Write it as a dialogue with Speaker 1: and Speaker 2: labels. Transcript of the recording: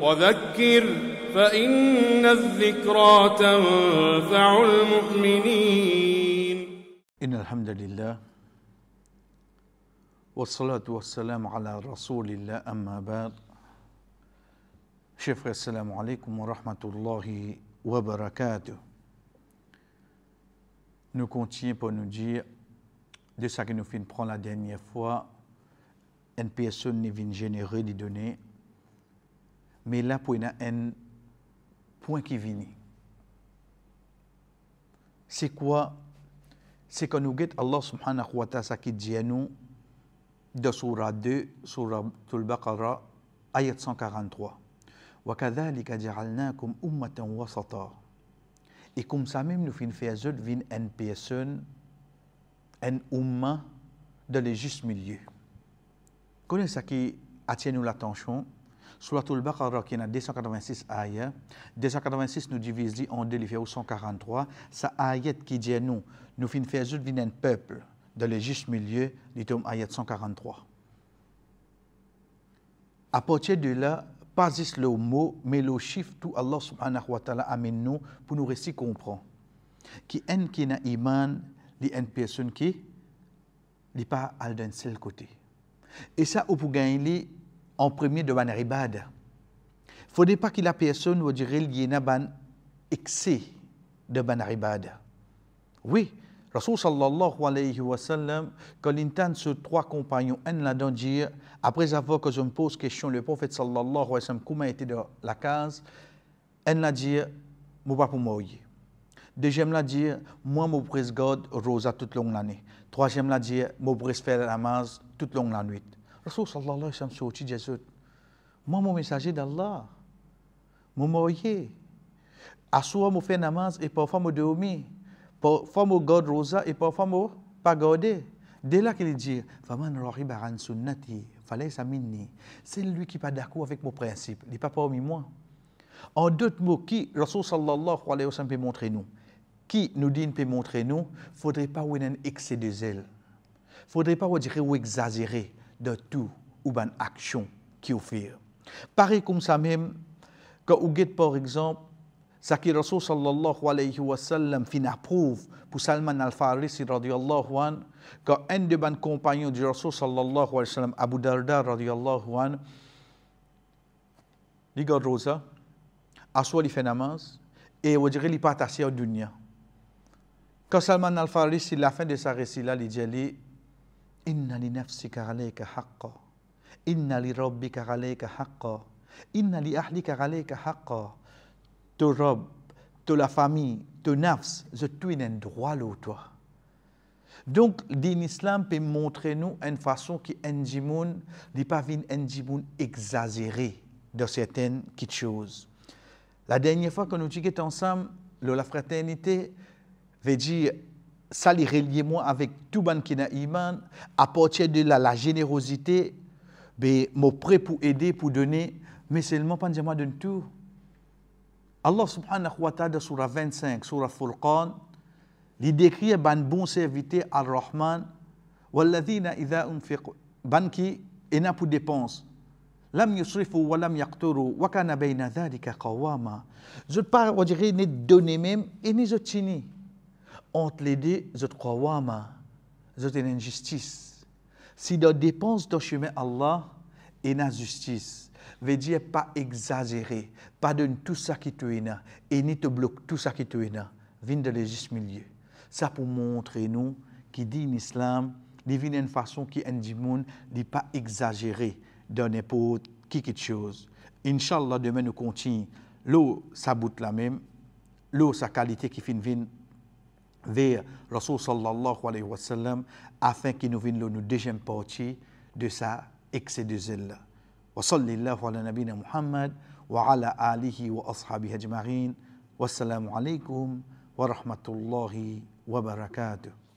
Speaker 1: وذكر فإن الذكرى تنفع المؤمنين إن الحمد لله والصلاة والسلام على رسول الله أما بعد شيخ السلام عليكم ورحمة الله وبركاته Nous continuons pour nous dire de ça que nous finissons la dernière fois une personne ne vient générer des mais là pour un point qui vient. C'est quoi C'est que nous guette Allah subhanahu wa ta'ala qui dit à nous dans sura 2, sura al baqara ayat 143. وَكَذَلِكَ جَعَلْنَاكُمْ أُمَّةً وَسَطًا Et comme ça même, nous faisons faire une personne, un umma, dans le juste milieu. Connaissez ça qui attire l'attention la Baqarah qui est a 286 ayats. 286 nous divise en deux, il a 143. Sa ayat qui dit nous, nous finissons faire juste un peuple dans le juste milieu, il tombe ayat 143. À partir de là, pas juste le mot, mais le chiffre, tout Allah subhanahu wa ta'ala amène nous pour nous réciter comprendre. Qui est qui n'a iman, li une personne qui, li pas d'un seul côté. Et ça, au pour gagner en premier de Il ne Faut pas qu'il a personne vous dirait qu'il y a excès de ban Oui, Rasul sallallahu alayhi wa sallam, quand l'intend sur trois compagnons, un l'a dit après avoir que je me pose question, le prophète sallallahu alayhi wa sallam, comment était dans la case, un l'a dit, je pas pour moi. Deuxième l'a dit, moi, je prie God rosa toute longue l'année. Troisième l'a dit, je prie faire la masse toute longue la nuit. Resulullah sallallahu sorti Jésus. Moi, mon messager d'Allah, mon moyen, à soi, je fais namaz et parfois je dormir, parfois je garde rosa et parfois je pas garder. Dès là qu'il dit, sunnati. c'est lui qui n'est pas d'accord avec mon principe, il n'est pas parmi moi. En d'autres mots, qui, Rasul sallallahu alayhi wa sallam peut montrer nous Qui nous dit, peut montrer nous faudrait pas ou un excès de zèle. faudrait pas ou dire ou exagérer de tout ou d'une action qui offrir. Pareil comme ça même, quand vous par exemple, ce que Rasul sallallahu alayhi wa sallam fin approuve pour Salman al-Farisi radiyallahu an, quand un de vos compagnons du Rasul sallallahu alayhi wa sallam, Abu Darda a an, il garde Rosa, assoit et on dirait qu'il part à dunya. Quand Salman al-Farisi, la fin de sa récit là, il dit inna li nafsika alayka haqqa inna li rabbika alayka haqqa inna li ahlika alayka haqqa ton robe, de la famille, ton nafs, je tu un droit là toi. Donc, l'islam peut montrer nous une façon qui enjimoun, n'est pas une enjimoun exagéré dans certaines petites choses. La dernière fois que nous étions ensemble, la fraternité veut dire ça les relie moi avec tout ban qui na iman à partir de la générosité ben mon prêt pour aider pour donner mais seulement pas moi donne tout Allah subhanahu wa ta'ala surah 25 surah Furqan il décrit ban bon serviteur al-Rahman walladhina idha unfiqu ban qui ena pour dépense lam yusrifu wa lam yaqturu wa kana bayna dhalika qawama je parle on dirait ni donner même et ni je entre les deux, je crois, c'est une injustice. Si tu dépense de chemin Allah est une justice, veut dire pas exagérer, pas donner tout ça qui te est et ni te bloque tout ça qui te est Viens de le juste milieu. Ça pour montrer nous qui dit l'islam, divine une façon qui est monde, n'est pas exagéré dans n'importe qui quelque chose. Inch'Allah, demain nous continuons. L'eau, ça bout la même. L'eau, sa qualité qui finit vers Rasul sallallahu alayhi wa sallam afin qu'il nous vienne une deuxième partie de sa excès de zèle. Wa sallallahu ala nabina Muhammad wa ala alihi wa ashabihi ajma'in. Wassalamu alaikum wa rahmatullahi wa barakatuh.